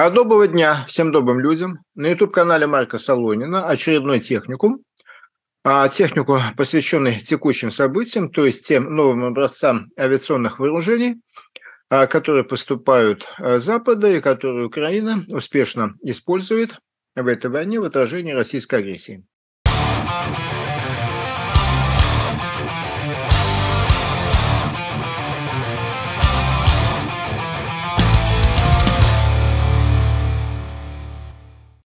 А доброго дня всем добрым людям. На YouTube-канале Марка Солонина очередной техникум. А технику, посвященный текущим событиям, то есть тем новым образцам авиационных вооружений, а, которые поступают а, с Запада и которые Украина успешно использует в этой войне в отражении российской агрессии.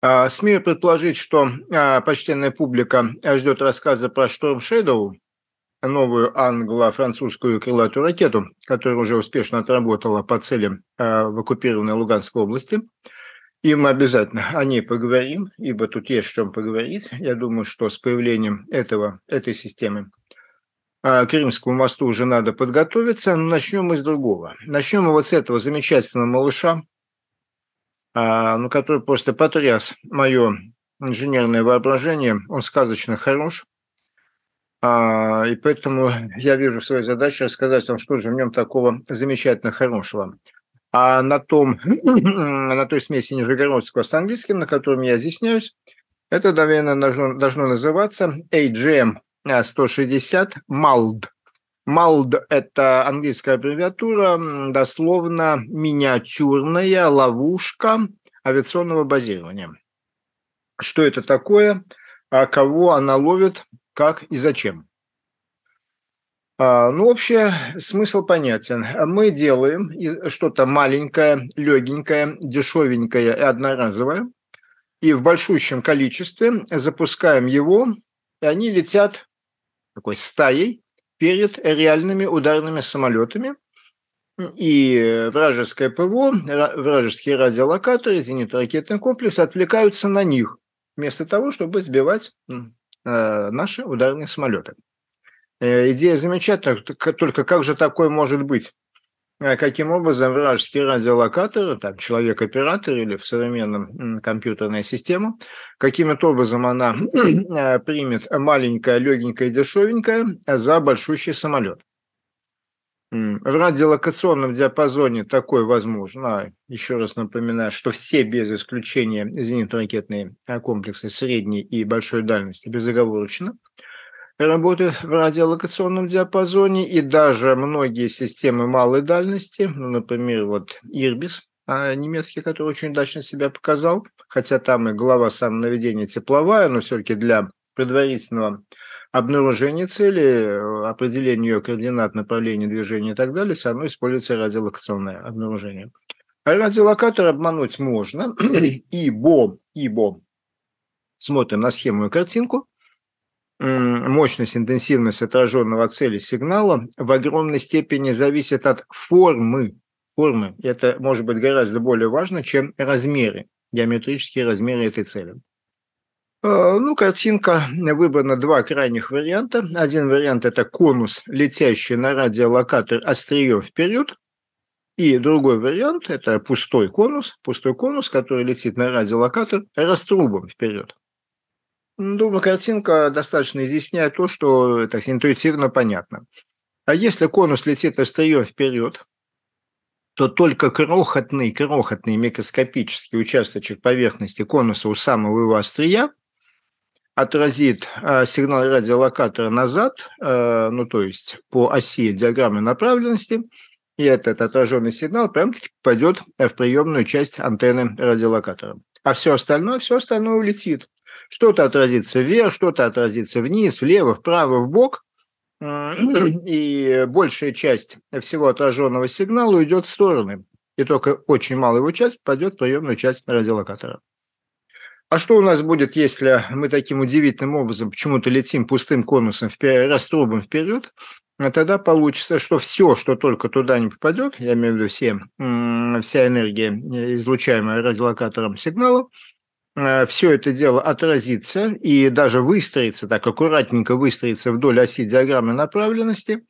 А, смею предположить, что а, почтенная публика ждет рассказа про Шторм Шэдоу, новую англо-французскую крылатую ракету, которая уже успешно отработала по целям а, в оккупированной Луганской области. И мы обязательно о ней поговорим, ибо тут есть что поговорить. Я думаю, что с появлением этого, этой системы к Римскому мосту уже надо подготовиться. Но начнем мы с другого. Начнем мы вот с этого замечательного малыша, ну который просто потряс мое инженерное воображение. Он сказочно хорош. А, и поэтому я вижу свою задачу рассказать вам, что же в нем такого замечательно хорошего. А на, том, на той смеси Нижегородского с английским, на котором я изъясняюсь, это, наверное, должно, должно называться AGM 160 MALD. Малд это английская аббревиатура, дословно миниатюрная ловушка авиационного базирования. Что это такое, а кого она ловит, как и зачем? А, ну, вообще, смысл понятен. Мы делаем что-то маленькое, легенькое, дешевенькое и одноразовое, и в большущем количестве запускаем его, и они летят такой стаей перед реальными ударными самолетами. И вражеское ПВО, вражеские радиолокаторы, зенитно-ракетный комплекс отвлекаются на них, вместо того, чтобы сбивать э, наши ударные самолеты. Э, идея замечательная, только как же такое может быть? А каким образом вражеские радиолокаторы, там человек-оператор или в современном компьютерная система, каким-то образом она э, примет маленькое, легенькое, дешевенькое за большущий самолет. В радиолокационном диапазоне такое возможно. Еще раз напоминаю, что все без исключения зенитно-ракетные э, комплексы средней и большой дальности безоговорочно. Работают в радиолокационном диапазоне, и даже многие системы малой дальности, ну, например, вот Ирбис, а, немецкий, который очень удачно себя показал, хотя там и глава самонаведения тепловая, но все-таки для предварительного обнаружения цели, э, определения ее координат, направления движения и так далее, все равно используется радиолокационное обнаружение. А радиолокатор обмануть можно, ибо, ибо смотрим на схему и картинку, мощность, интенсивность отраженного цели сигнала в огромной степени зависит от формы. формы. Это может быть гораздо более важно, чем размеры, геометрические размеры этой цели. А, ну, картинка выбрана два крайних варианта. Один вариант – это конус, летящий на радиолокатор острием вперед, и другой вариант – это пустой конус, пустой конус, который летит на радиолокатор раструбом вперед. Ну, думаю, картинка достаточно изъясняет то, что так интуитивно понятно. А если конус летит острие вперед, то только крохотный, крохотный микроскопический участочек поверхности конуса у самого его острия отразит а, сигнал радиолокатора назад, а, ну то есть по оси диаграммы направленности, и этот отраженный сигнал прям пойдет в приемную часть антенны радиолокатора. А все остальное, все остальное улетит. Что-то отразится вверх, что-то отразится вниз, влево, вправо, в бок. Э, ну и большая часть всего отраженного сигнала уйдет в стороны. И только очень малая его часть пойдет в приемную часть радиолокатора. А что у нас будет, если мы таким удивительным образом почему-то летим пустым конусом, вперед, раструбом вперед? А тогда получится, что все, что только туда не попадет, я имею в виду все, вся энергия, э, излучаемая радиолокатором сигнала, Э, все это дело отразится и даже выстроится, так аккуратненько выстроится вдоль оси диаграммы направленности,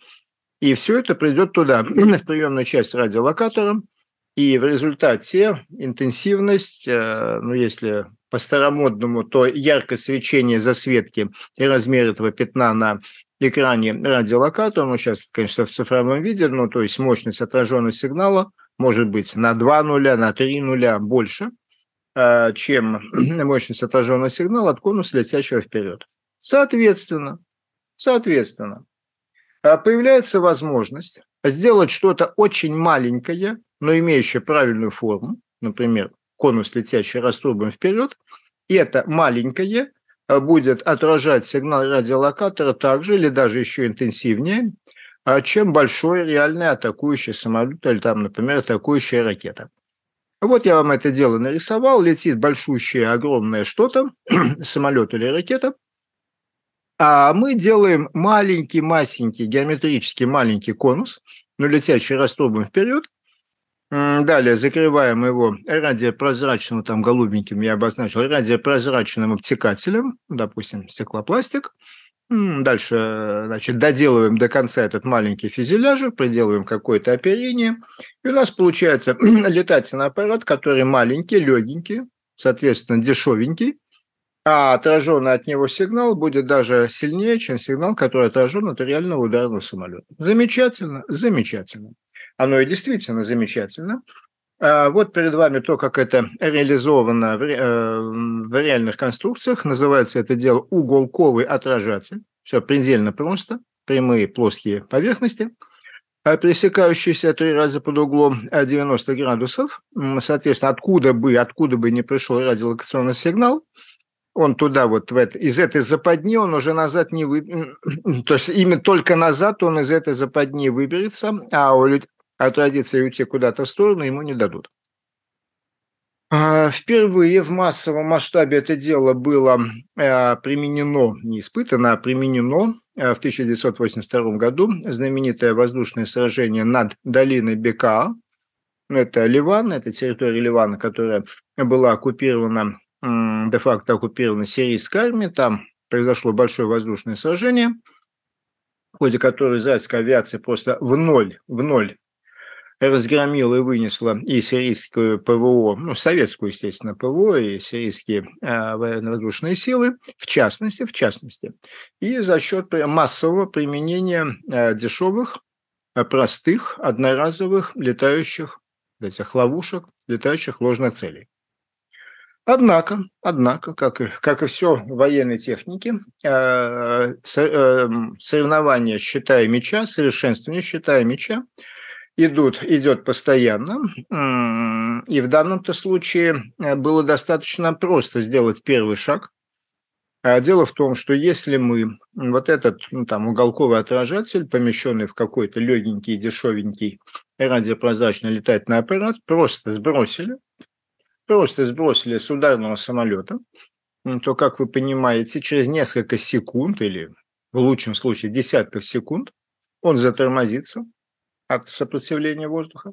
и все это придет туда, в приемную часть радиолокатора, и в результате интенсивность, э, ну если по-старомодному, то яркое свечение засветки и размер этого пятна на экране радиолокатора, ну сейчас, конечно, в цифровом виде, но ну, то есть мощность отраженного сигнала может быть на 2 нуля, на 3 нуля больше – а, чем мощность отраженного сигнала от конуса, летящего вперед. Соответственно, соответственно, а, появляется возможность сделать что-то очень маленькое, но имеющее правильную форму, например, конус, летящий раструбом вперед, и это маленькое а, будет отражать сигнал радиолокатора также или даже еще интенсивнее, чем большой реальный атакующий самолет или там, например, атакующая ракета. Вот я вам это дело нарисовал, летит большущее огромное что-то, самолет или ракета, а мы делаем маленький, масенький, геометрически маленький конус, ну, летящий раструбом вперед, Далее закрываем его радиопрозрачным, там голубеньким я обозначил, радиопрозрачным обтекателем, допустим, стеклопластик – Дальше, значит, доделываем до конца этот маленький фюзеляж, приделываем какое-то оперение, и у нас получается летательный аппарат, который маленький, легенький, соответственно, дешевенький, а отраженный от него сигнал будет даже сильнее, чем сигнал, который отражен от реального ударного самолета. Замечательно, замечательно. Оно и действительно замечательно. А, вот перед вами то, как это реализовано в, э, в реальных конструкциях. Называется это дело уголковый отражатель. Все предельно просто. Прямые плоские поверхности, а, пересекающиеся три раза под углом 90 а, градусов. Соответственно, откуда бы, откуда бы не пришел радиолокационный сигнал, он туда вот в это, из этой западни он уже назад не вы, то есть именно только назад он из этой западни выберется, а у, люд отразиться и уйти куда-то в сторону ему не дадут. А, впервые в массовом масштабе это дело было а, применено, не испытано, а применено а, в 1982 году. Знаменитое воздушное сражение над долиной Бека. Это Ливан, это территория Ливана, которая была оккупирована, де-факто оккупирована сирийской армией. Там произошло большое воздушное сражение, в ходе которого израильская авиация просто в ноль, в ноль разгромила и вынесла и сирийскую ПВО, ну, советскую, естественно, ПВО, и сирийские а, военно-воздушные силы, в частности, в частности. И за счет массового применения а, дешевых, а, простых, одноразовых летающих этих ловушек, летающих ложных целей. Однако, однако, как, и, как и все военной техники, э, эм, соревнования «Считая мяча», совершенствование «Считая мяча» идут, идет постоянно. И в данном-то случае э, было достаточно просто сделать первый шаг. А дело в том, что если мы вот этот ну, там уголковый отражатель, помещенный в какой-то легенький, дешевенький радиопрозрачный летательный аппарат, просто сбросили, просто сбросили с ударного самолета, то, как вы понимаете, через несколько секунд или в лучшем случае десятков секунд он затормозится – от сопротивления воздуха.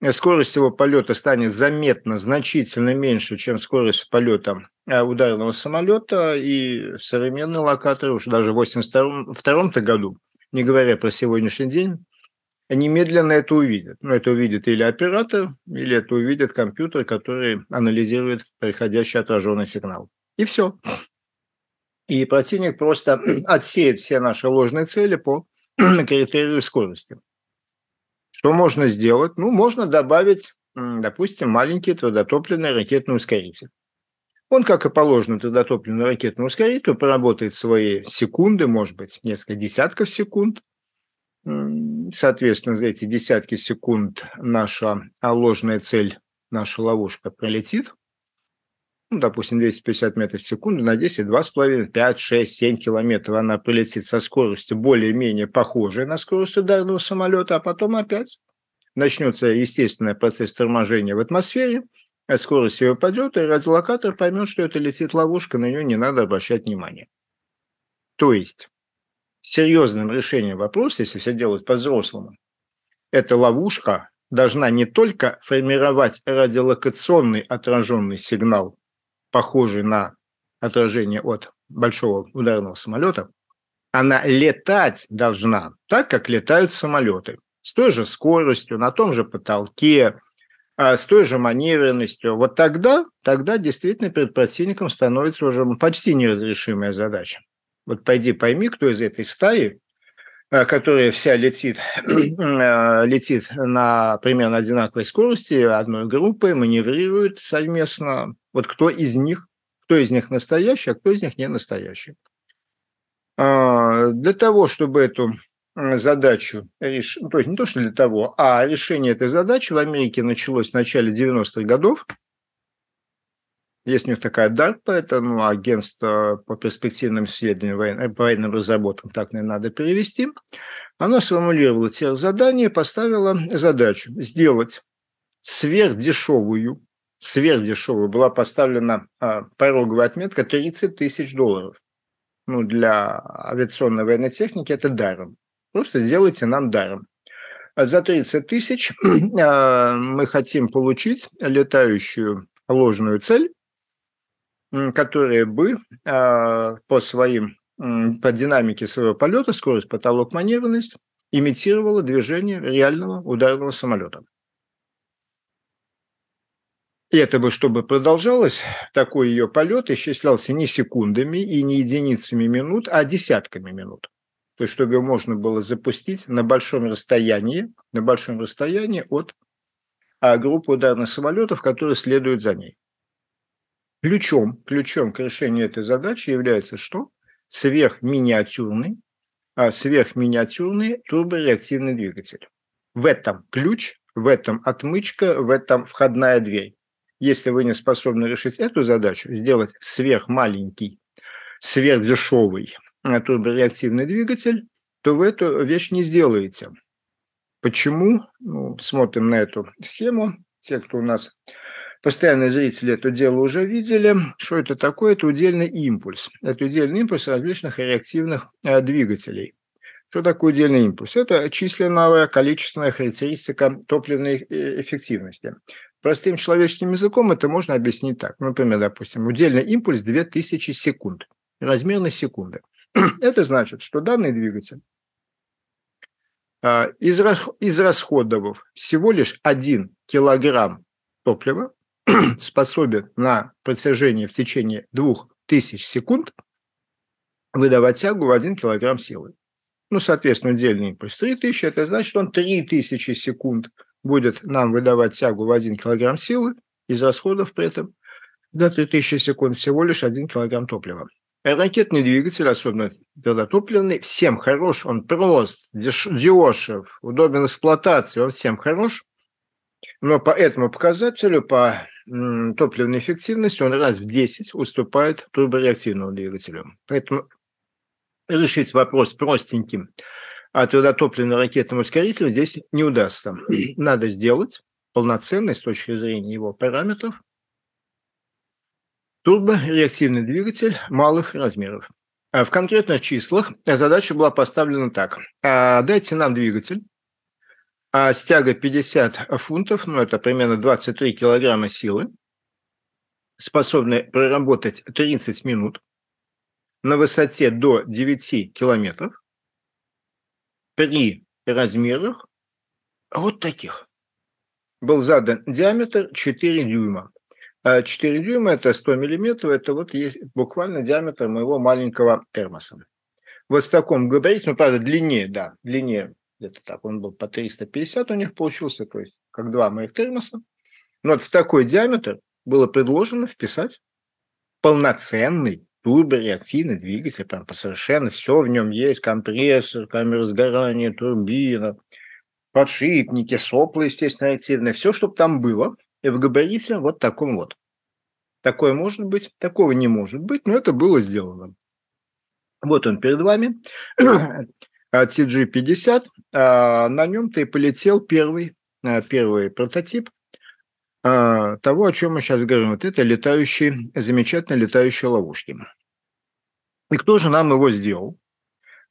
Э, скорость его полета станет заметно значительно меньше, чем скорость полета э, ударного самолета. И современные локаторы уже даже в 1982 году, не говоря про сегодняшний день, немедленно это увидят. Но ну, это увидит или оператор, или это увидит компьютер, который анализирует приходящий отраженный сигнал. И все. И противник просто отсеет все наши ложные цели по критерию скорости. Что можно сделать? Ну, можно добавить, допустим, маленький трудотопливный ракетный ускоритель. Он, как и положено, трудотопливный ракетный ускоритель, проработает свои секунды, может быть, несколько десятков секунд. Соответственно, за эти десятки секунд наша а, ложная цель, наша ловушка пролетит ну, допустим, 250 метров в секунду на 10, 2,5, 5, 6, 7 километров она полетит со скоростью более-менее похожей на скорость ударного самолета, а потом опять начнется естественный процесс торможения в атмосфере, а скорость ее падет, и радиолокатор поймет, что это летит ловушка, на нее не надо обращать внимания. То есть серьезным решением вопроса, если все делать по-взрослому, эта ловушка должна не только формировать радиолокационный отраженный сигнал похожей на отражение от большого ударного самолета, она летать должна так, как летают самолеты, с той же скоростью, на том же потолке, а, с той же маневренностью. Вот тогда, тогда действительно перед противником становится уже почти неразрешимая задача. Вот пойди пойми, кто из этой стаи, а, которая вся летит, а, летит на примерно одинаковой скорости одной группы, маневрирует совместно, вот кто из них, кто из них настоящий, а кто из них не настоящий. А, для того, чтобы эту задачу решить, ну, то есть не то, что для того, а решение этой задачи в Америке началось в начале 90-х годов. Есть у них такая DARPA, это ну, агентство по перспективным исследованиям, э, по военным разработкам, так, наверное, надо перевести. Оно сформулировало те задания, поставило задачу сделать сверхдешевую сверхдешевую, была поставлена а, пороговая отметка 30 тысяч долларов. Ну, для авиационной военной техники это даром. Просто сделайте нам даром. За 30 тысяч а, мы хотим получить летающую ложную цель, которая бы а, по своим, по динамике своего полета, скорость, потолок, маневренность, имитировала движение реального ударного самолета это бы, чтобы продолжалось, такой ее полет исчислялся не секундами и не единицами минут, а десятками минут. То есть, чтобы ее можно было запустить на большом расстоянии, на большом расстоянии от а, группы ударных самолетов, которые следуют за ней. Ключом, ключом к решению этой задачи является что? Сверхминиатюрный, а сверхминиатюрный турбореактивный двигатель. В этом ключ, в этом отмычка, в этом входная дверь если вы не способны решить эту задачу, сделать сверхмаленький, сверхдешевый э, турбореактивный двигатель, то вы эту вещь не сделаете. Почему? Ну, смотрим на эту схему. Те, кто у нас постоянные зрители это дело уже видели. Что это такое? Это удельный импульс. Это удельный импульс различных реактивных э, двигателей. Что такое удельный импульс? Это численная количественная характеристика топливной э, эффективности. Простым человеческим языком это можно объяснить так. Например, допустим, удельный импульс 2000 секунд, размер на секунды. Это значит, что данный двигатель, а, израсходовав всего лишь 1 килограмм топлива, способен на протяжении в течение 2000 секунд выдавать тягу в 1 килограмм силы. Ну, соответственно, удельный импульс 3000, это значит, он 3000 секунд – будет нам выдавать тягу в 1 кг силы, из расходов при этом до 3000 секунд всего лишь 1 кг топлива. Ракетный двигатель, особенно твердотопливный, всем хорош. Он прост, дешев, удобен эксплуатации, он всем хорош. Но по этому показателю, по топливной эффективности, он раз в 10 уступает турбореактивному двигателю. Поэтому решить вопрос простеньким а твердотопливной ракетному ускорителю здесь не удастся. Надо сделать полноценный с точки зрения его параметров турбореактивный двигатель малых размеров. А в конкретных числах задача была поставлена так. А, дайте нам двигатель, а, стяга 50 фунтов, ну это примерно 23 килограмма силы, способный проработать 30 минут на высоте до 9 километров, при размерах вот таких. Был задан диаметр 4 дюйма. 4 а дюйма – это 100 миллиметров, это вот есть буквально диаметр моего маленького термоса. Вот в таком габарите, ну, правда, длиннее, да, длиннее, где-то так, он был по 350 у них получился, то есть как два моих термоса. Но вот в такой диаметр было предложено вписать полноценный турбореактивный двигатель, прям совершенно все в нем есть, компрессор, камера сгорания, турбина, подшипники, сопла, естественно, активные, все, чтобы там было, и в габарите вот таком вот. Такое может быть, такого не может быть, но это было сделано. Вот он перед вами, TG-50, а, на нем-то и полетел первый, э, первый прототип, а, того, о чем мы сейчас говорим. Вот это летающие, замечательно летающие ловушки. И кто же нам его сделал?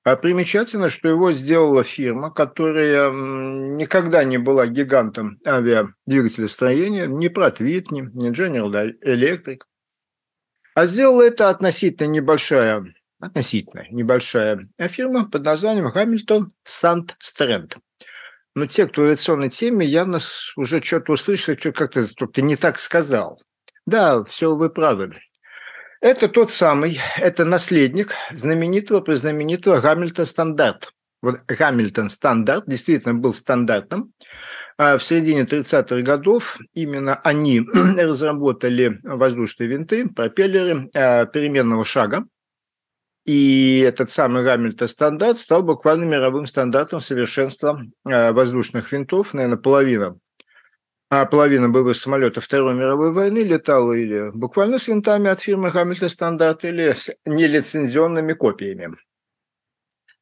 А примечательно, что его сделала фирма, которая никогда не была гигантом авиадвигателестроения, ни Pratt Whitney, ни General Electric. А сделала это относительно небольшая, относительно небольшая э, фирма под названием Hamilton Sand Strand но ну, те, кто в авиационной теме, явно уже что-то услышали, что как-то ты не так сказал. Да, все вы правы. Это тот самый, это наследник знаменитого, признаменитого Гамильтон стандарт. Вот Гамильтон стандарт действительно был стандартом. А, в середине 30-х годов именно они разработали воздушные винты, пропеллеры а, переменного шага, и этот самый Гамильтон стандарт стал буквально мировым стандартом совершенства э, воздушных винтов. Наверное, половина, А половина боевых самолетов Второй мировой войны летала или буквально с винтами от фирмы Рамельта стандарт, или с нелицензионными копиями.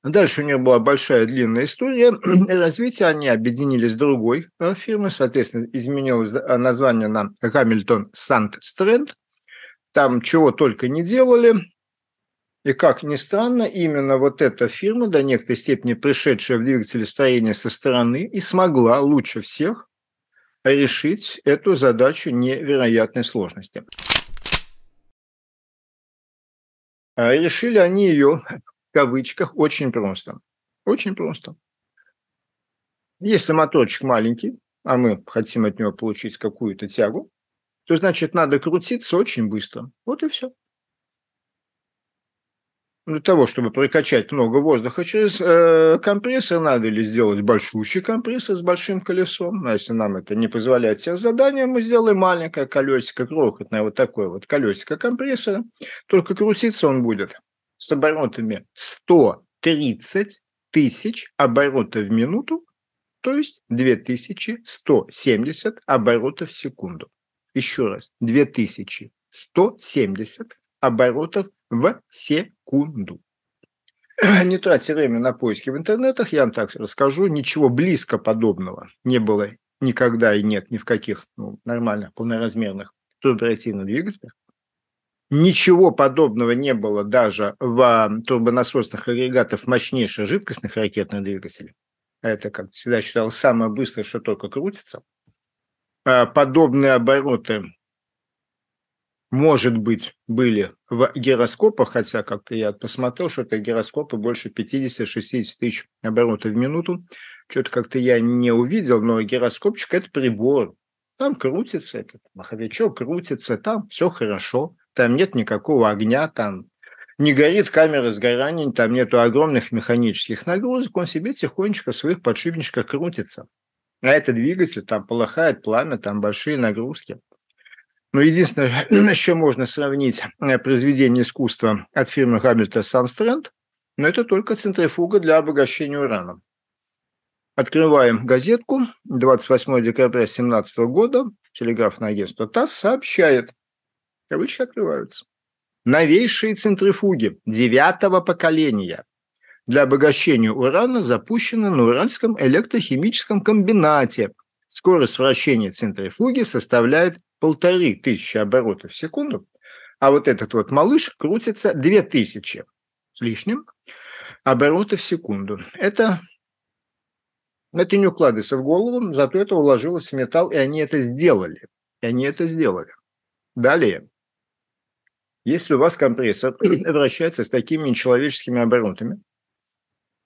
Дальше у них была большая длинная история развития. Они объединились с другой э, фирмой. Соответственно, изменилось название на Хамильтон Санд Стрэнд. Там чего только не делали и как ни странно, именно вот эта фирма, до некоторой степени пришедшая в двигатели строения со стороны, и смогла лучше всех решить эту задачу невероятной сложности. А решили они ее, в кавычках, очень просто. Очень просто. Если моторчик маленький, а мы хотим от него получить какую-то тягу, то значит надо крутиться очень быстро. Вот и все для того, чтобы прокачать много воздуха через э, компрессор, надо или сделать большущий компрессор с большим колесом. Но ну, если нам это не позволяет себе задание, мы сделаем маленькое колесико, крохотное вот такое вот колесико компрессора. Только крутиться он будет с оборотами 130 тысяч оборотов в минуту, то есть 2170 оборотов в секунду. Еще раз, 2170 оборотов в секунду. Не тратьте время на поиски в интернетах, я вам так расскажу, ничего близко подобного не было никогда и нет ни в каких ну, нормальных, полноразмерных турбоассорбционных двигателях. Ничего подобного не было даже в турбонасосных агрегатах мощнейших жидкостных ракетных двигателей. Это, как всегда считалось самое быстрое, что только крутится. А подобные обороты может быть, были в гироскопах, хотя, как то я посмотрел, что это гироскопы больше 50-60 тысяч оборотов в минуту. Что-то как-то я не увидел, но гироскопчик – это прибор. Там крутится этот маховичок, крутится, там все хорошо, там нет никакого огня, там не горит камера сгорания, там нету огромных механических нагрузок, он себе тихонечко в своих подшипничках крутится. А это двигатель, там полыхает пламя, там большие нагрузки. Но ну, единственное, еще можно сравнить э, произведение искусства от фирмы Гамильтон Санстрент, но это только центрифуга для обогащения урана. Открываем газетку. 28 декабря 2017 года телеграфное агентство ТАСС сообщает, кавычки открываются, новейшие центрифуги девятого поколения для обогащения урана запущены на Уральском электрохимическом комбинате. Скорость вращения центрифуги составляет полторы тысячи оборотов в секунду, а вот этот вот малыш крутится две тысячи с лишним оборотов в секунду. Это, это не укладывается в голову, зато это уложилось в металл, и они это сделали. И они это сделали. Далее. Если у вас компрессор вращается с такими нечеловеческими оборотами,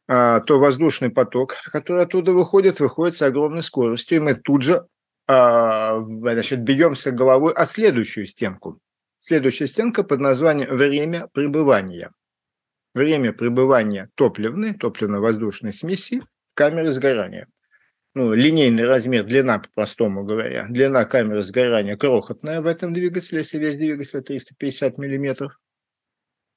а, то воздушный поток, который оттуда выходит, выходит с огромной скоростью, и мы тут же а, значит, бьемся головой о следующую стенку. Следующая стенка под названием «Время пребывания». Время пребывания топливной, топливно-воздушной смеси в камере сгорания. Ну, линейный размер, длина, по-простому говоря. Длина камеры сгорания крохотная в этом двигателе, если весь двигатель 350 миллиметров.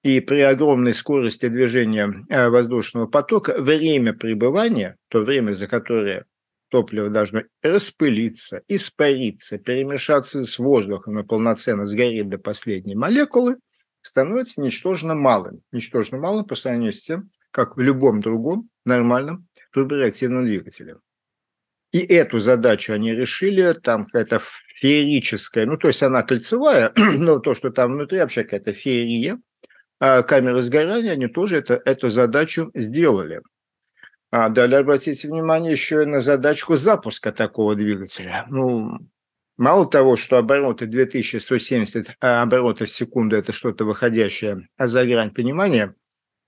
И при огромной скорости движения э, воздушного потока время пребывания, то время, за которое топливо должно распылиться, испариться, перемешаться с воздухом и полноценно сгореть до последней молекулы, становится ничтожно малым. Ничтожно малым по сравнению с тем, как в любом другом нормальном турбореактивном двигателе. И эту задачу они решили, там какая-то феерическая, ну, то есть она кольцевая, но то, что там внутри, вообще какая-то феерия, а камеры сгорания, они тоже это, эту задачу сделали. А далее обратите внимание еще и на задачку запуска такого двигателя. Ну, мало того, что обороты 2170 а оборотов в секунду – это что-то выходящее за грань понимания,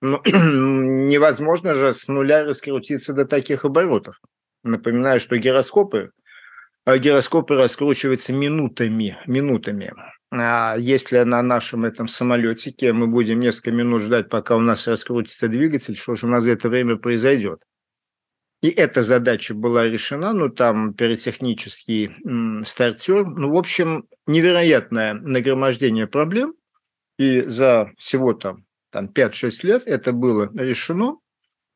ну, невозможно же с нуля раскрутиться до таких оборотов. Напоминаю, что гироскопы, э, гироскопы раскручиваются минутами, минутами. А если на нашем этом самолетике мы будем несколько минут ждать, пока у нас раскрутится двигатель, что же у нас за это время произойдет? и эта задача была решена, ну там перетехнический стартер. Ну, в общем, невероятное нагромождение проблем, и за всего там, там 5-6 лет это было решено,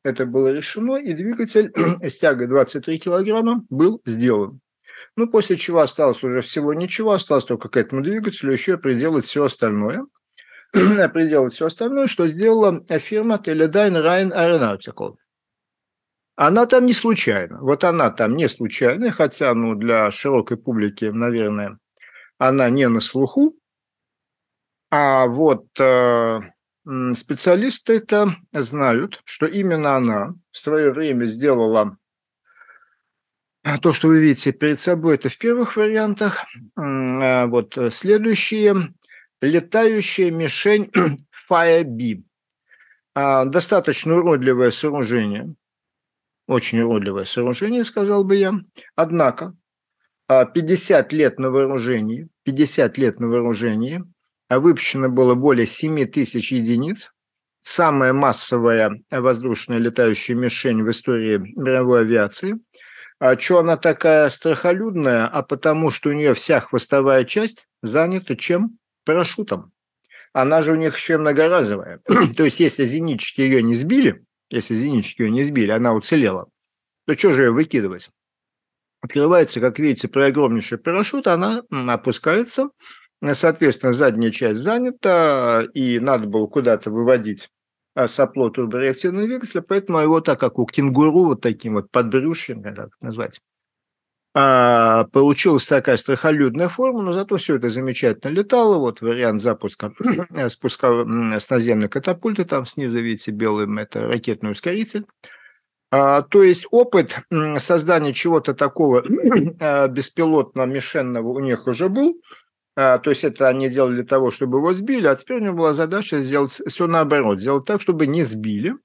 это было решено, и двигатель с тягой 23 килограмма был сделан. Ну, после чего осталось уже всего ничего, осталось только к этому двигателю еще приделать все остальное. приделать все остальное, что сделала фирма Teledyne Ryan Aeronautical – она там не случайно. Вот она там не случайна, хотя ну, для широкой публики, наверное, она не на слуху. А вот э, специалисты это знают, что именно она в свое время сделала а, то, что вы видите перед собой, это в первых вариантах. А вот э, следующие. Летающая мишень Firebee. А, достаточно уродливое сооружение. Очень уродливое сооружение, сказал бы я. Однако 50 а, лет на вооружении, 50 лет на вооружении, а выпущено было более 7 тысяч единиц. Самая массовая воздушная летающая мишень в истории мировой авиации. А что она такая страхолюдная? А потому что у нее вся хвостовая часть занята чем? Парашютом. Она же у них еще многоразовая. То есть, если зенитчики ее не сбили, если Зинички ее не сбили, она уцелела, то что же ее выкидывать? Открывается, как видите, при огромнейший парашют, она опускается, э, соответственно, задняя часть занята, и надо было куда-то выводить э, сопло турбореактивного двигателя, поэтому его так, как у кенгуру, вот таким вот подбрюшьем, как это назвать, а, получилась такая страхолюдная форма, но зато все это замечательно летало. Вот вариант запуска э, спуска с наземной катапульты, там снизу видите белым, это ракетный ускоритель. А, то есть опыт создания чего-то такого э, беспилотно-мишенного у них уже был. А, то есть это они делали для того, чтобы его сбили, а теперь у него была задача сделать все наоборот, сделать так, чтобы не сбили –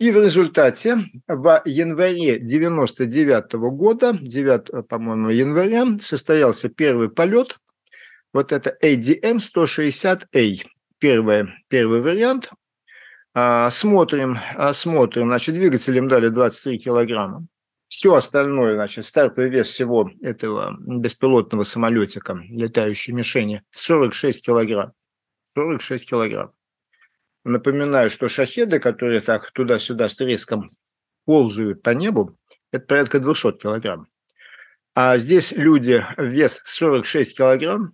и в результате в январе 99 года, 9, по-моему, января, состоялся первый полет. Вот это ADM-160A, первый, первый вариант. А, смотрим, а, смотрим, значит, двигателем дали 23 килограмма. Все остальное, значит, стартовый вес всего этого беспилотного самолетика, летающей мишени, 46 килограмм. 46 килограмм. Напоминаю, что шахеды, которые так туда-сюда с треском ползают по небу, это порядка 200 килограмм. А здесь люди вес 46 килограмм,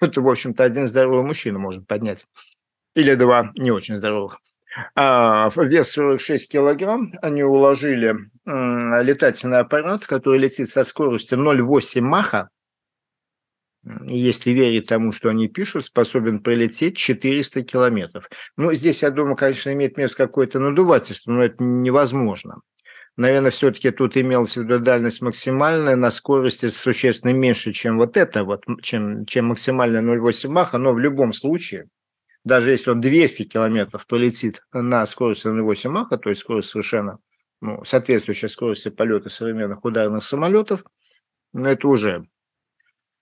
это, в общем-то, один здоровый мужчина может поднять. Или два не очень здоровых. А вес 46 килограмм они уложили летательный аппарат, который летит со скоростью 0,8 маха, если верить тому, что они пишут, способен пролететь 400 километров. Ну, здесь, я думаю, конечно, имеет место какое-то надувательство, но это невозможно. Наверное, все-таки тут имелась в виду дальность максимальная на скорости существенно меньше, чем вот это, вот, чем, чем максимальная 0,8 маха, но в любом случае, даже если он 200 километров полетит на скорости 0,8 маха, то есть скорость совершенно ну, соответствующая скорости полета современных ударных самолетов, но ну, это уже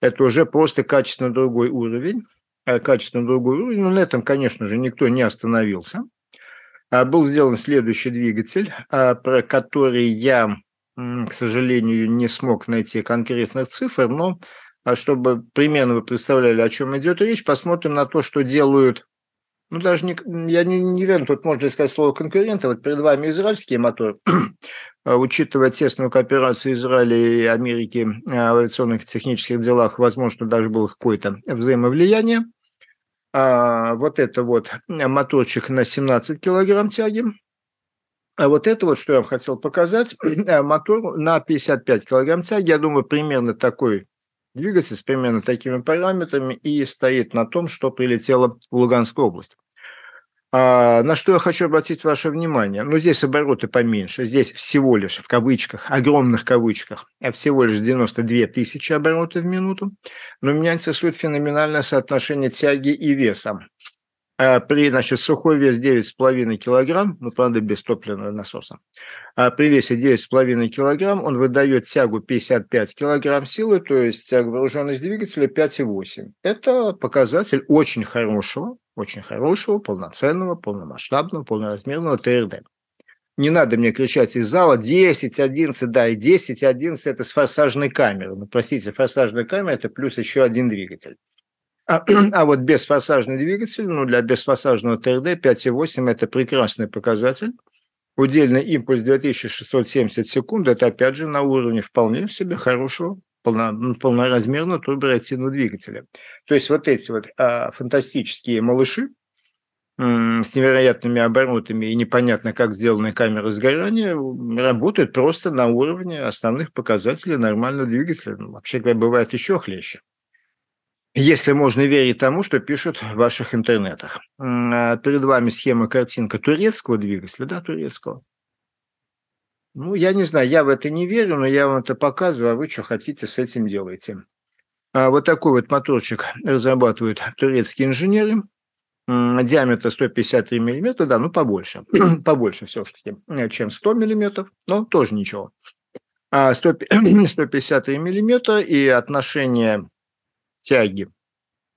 это уже просто качественно другой уровень, а качественно другой уровень, но ну, на этом, конечно же, никто не остановился. А был сделан следующий двигатель, а, про который я, к сожалению, не смог найти конкретных цифр, но чтобы примерно вы представляли, о чем идет речь, посмотрим на то, что делают ну, даже не, я не, не верю, тут можно искать слово конкуренты. Вот перед вами израильский мотор, э, учитывая тесную кооперацию Израиля и Америки э, в авиационных технических делах, возможно, даже было какое-то взаимовлияние. А вот это вот моторчик на 17 килограмм тяги. А вот это вот, что я вам хотел показать, э, мотор на 55 килограмм тяги, я думаю, примерно такой двигаться с примерно такими параметрами и стоит на том, что прилетело в Луганскую область. А, на что я хочу обратить ваше внимание? Ну, здесь обороты поменьше, здесь всего лишь, в кавычках, огромных кавычках, всего лишь 92 тысячи оборотов в минуту, но меня интересует феноменальное соотношение тяги и веса. А, при, значит, сухой вес 9,5 килограмм, ну, правда, без топливного насоса, а при весе 9,5 килограмм он выдает тягу 55 килограмм силы, то есть тяга вооруженность двигателя 5,8. Это показатель очень хорошего, очень хорошего, полноценного, полномасштабного, полноразмерного ТРД. Не надо мне кричать из зала 10, 11, да, и 10, 11 – это с форсажной камеры. Ну, простите, форсажная камера – это плюс еще один двигатель. А, а вот бесфасажный двигатель, ну, для бесфасажного ТРД 5,8 – это прекрасный показатель. Удельный импульс 2670 секунд – это, опять же, на уровне вполне себе хорошего полно, ну, полноразмерного турбореактивного двигателя. То есть вот эти вот а, фантастические малыши с невероятными оборотами и непонятно, как сделаны камеры сгорания, работают просто на уровне основных показателей нормального двигателя. Ну, вообще, говоря, бывает еще хлеще если можно верить тому, что пишут в ваших интернетах. А перед вами схема, картинка турецкого двигателя, да, турецкого. Ну, я не знаю, я в это не верю, но я вам это показываю, а вы что хотите с этим делаете. А вот такой вот моторчик разрабатывают турецкие инженеры. Диаметр 153 миллиметра, да, ну побольше. побольше все-таки, чем 100 миллиметров, но тоже ничего. 100, а 153 миллиметра и отношение тяги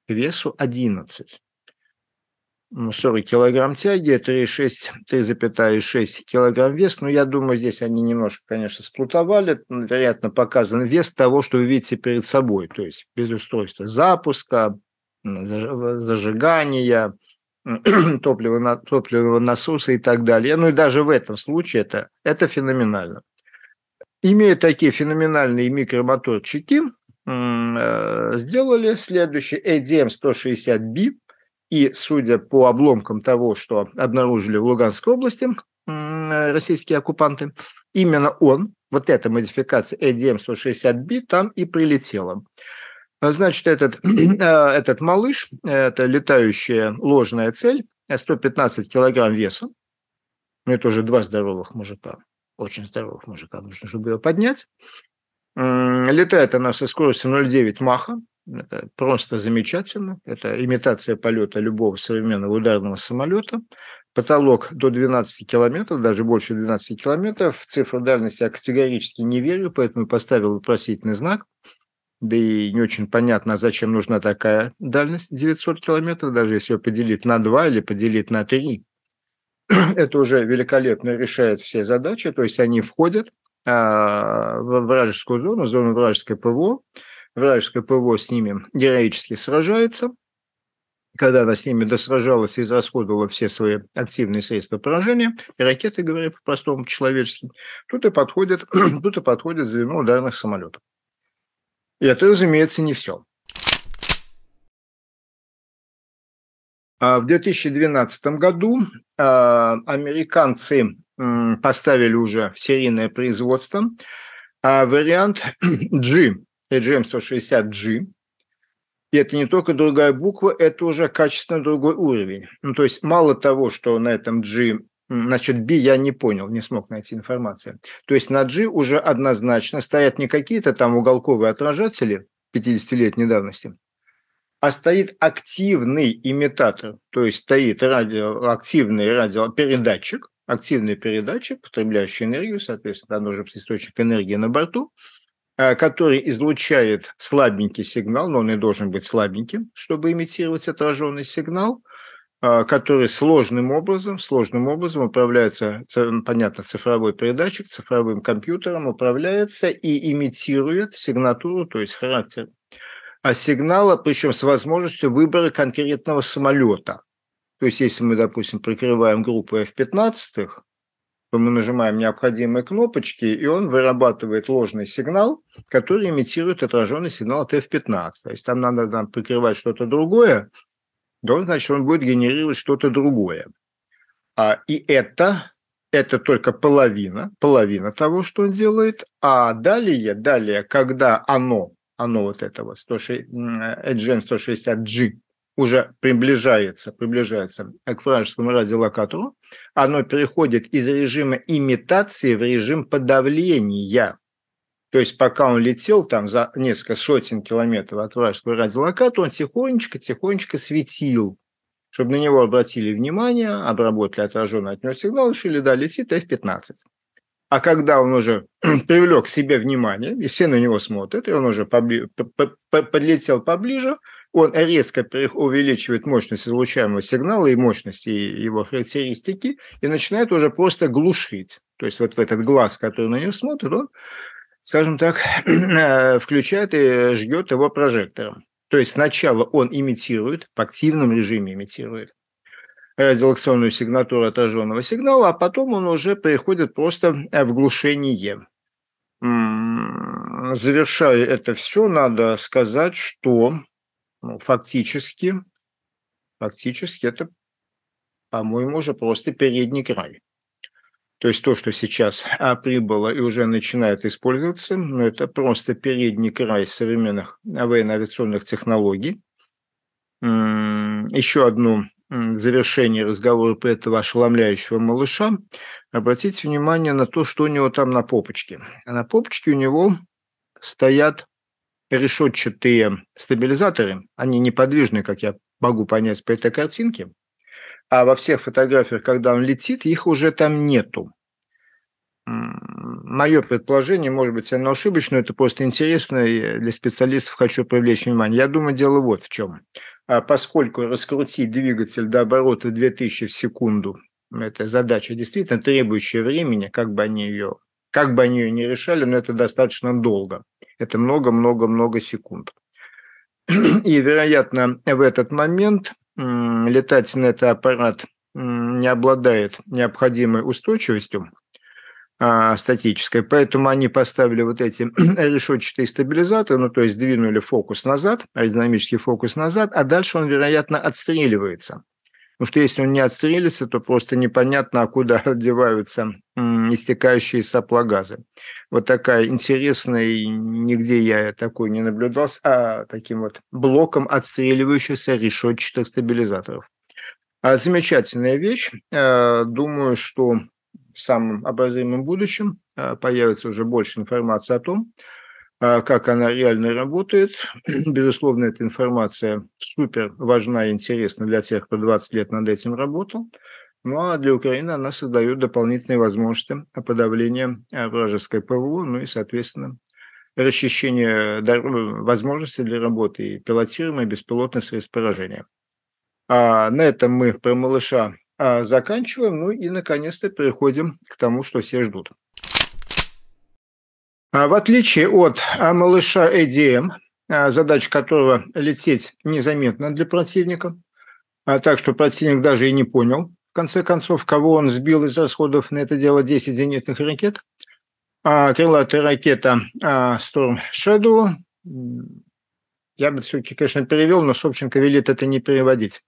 к весу 11. 40 ну, килограмм тяги, 3,6 килограмм вес. Но ну, я думаю, здесь они немножко, конечно, сплутовали. Вероятно, показан вес того, что вы видите перед собой. То есть без устройства запуска, зажигания, топливо, топливного насоса и так далее. Ну и даже в этом случае это, это феноменально. Имея такие феноменальные микромоторчики, Э, сделали следующий ADM-160B, и судя по обломкам того, что обнаружили в Луганской области э, российские оккупанты, именно он, вот эта модификация ADM-160B, там и прилетела. Значит, этот, э, этот малыш, это летающая ложная цель, 115 килограмм веса, ну, это уже два здоровых мужика, очень здоровых мужика, нужно, чтобы его поднять. Летает она со скоростью 0,9 маха. Это просто замечательно. Это имитация полета любого современного ударного самолета. Потолок до 12 километров, даже больше 12 километров. В цифру дальности я категорически не верю, поэтому поставил вопросительный знак. Да и не очень понятно, зачем нужна такая дальность 900 километров, даже если ее поделить на 2 или поделить на 3. Это уже великолепно решает все задачи, то есть они входят а, в вражескую зону, в зону вражеской ПВО. Вражеское ПВО с ними героически сражается. Когда она с ними досражалась и израсходовала все свои активные средства поражения, и ракеты, говоря по-простому, человечески, тут и подходит, тут и подходит звено ударных самолетов. И это, разумеется, не все. А в 2012 году а, американцы поставили уже в серийное производство. А вариант G, AGM-160G, и это не только другая буква, это уже качественно другой уровень. Ну, то есть мало того, что на этом G Насчет B я не понял, не смог найти информацию. То есть на G уже однозначно стоят не какие-то там уголковые отражатели 50-летней давности, а стоит активный имитатор, то есть стоит радиоактивный радиопередатчик, активная передача, потребляющая энергию, соответственно, там нужен источник энергии на борту, э, который излучает слабенький сигнал, но он и должен быть слабеньким, чтобы имитировать отраженный сигнал, э, который сложным образом, сложным образом управляется, понятно, цифровой передатчик, цифровым компьютером управляется и имитирует сигнатуру, то есть характер а сигнала, причем с возможностью выбора конкретного самолета. То есть, если мы, допустим, прикрываем группу F15, то мы нажимаем необходимые кнопочки, и он вырабатывает ложный сигнал, который имитирует отраженный сигнал от F15. То есть там надо нам прикрывать что-то другое, то он, значит, он будет генерировать что-то другое. А, и это, это только половина, половина того, что он делает. А далее, далее, когда оно, оно вот этого, вот, Edgen 160G, уже приближается, приближается к вражескому радиолокатору, оно переходит из режима имитации в режим подавления. То есть пока он летел там за несколько сотен километров от вражеского радиолокатора, он тихонечко-тихонечко светил, чтобы на него обратили внимание, обработали отраженный от него сигнал, решили, да, летит F-15. А когда он уже привлек к себе внимание, и все на него смотрят, и он уже побли... подлетел поближе – он резко увеличивает мощность излучаемого сигнала и мощность и его характеристики, и начинает уже просто глушить. То есть вот в этот глаз, который на него смотрит, он, скажем так, включает и жгет его прожектором. То есть сначала он имитирует, в активном режиме имитирует радиолокационную сигнатуру отраженного сигнала, а потом он уже переходит просто э, в глушение. М-м, завершая это все, надо сказать, что ну, фактически, фактически это, по-моему, уже просто передний край. То есть то, что сейчас а, прибыло и уже начинает использоваться, ну, это просто передний край современных а, военно-авиационных технологий. Еще одно завершение разговора про этого ошеломляющего малыша. Обратите внимание на то, что у него там на попочке. А на попочке у него стоят решетчатые стабилизаторы, они неподвижны, как я могу понять по этой картинке, а во всех фотографиях, когда он летит, их уже там нету. Мое предположение, может быть, оно ошибочно, это просто интересно, и для специалистов хочу привлечь внимание. Я думаю, дело вот в чем. А поскольку раскрутить двигатель до оборота 2000 в секунду – это задача действительно требующая времени, как бы они ее как бы они ее не решали, но это достаточно долго. Это много-много-много секунд. И, вероятно, в этот момент летательный это аппарат не обладает необходимой устойчивостью а, статической, поэтому они поставили вот эти решетчатые стабилизаторы, ну, то есть двинули фокус назад, аэродинамический фокус назад, а дальше он, вероятно, отстреливается. Потому что если он не отстрелится, то просто непонятно, а куда одеваются. не стекающие соплогазы. Вот такая интересная, нигде я такой не наблюдал, а таким вот блоком отстреливающихся решетчатых стабилизаторов. А, замечательная вещь. А, думаю, что в самом обозримом будущем а, появится уже больше информации о том, а, как она реально работает. Безусловно, эта информация супер важна и интересна для тех, кто 20 лет над этим работал. Ну а для Украины она создает дополнительные возможности подавления э, вражеской ПВО, ну и, соответственно, расчищение э, э, возможностей для работы и пилотируемой, и беспилотной средств поражения. А на этом мы про малыша а, заканчиваем, ну и, наконец-то, переходим к тому, что все ждут. А в отличие от а, малыша ADM, а, задача которого лететь незаметно для противника, а так что противник даже и не понял, в конце концов, кого он сбил из расходов на это дело 10 зенитных ракет, а, крылатая ракета а, Storm Shadow. Я бы все-таки, конечно, перевел, но Собченко велит это не переводить.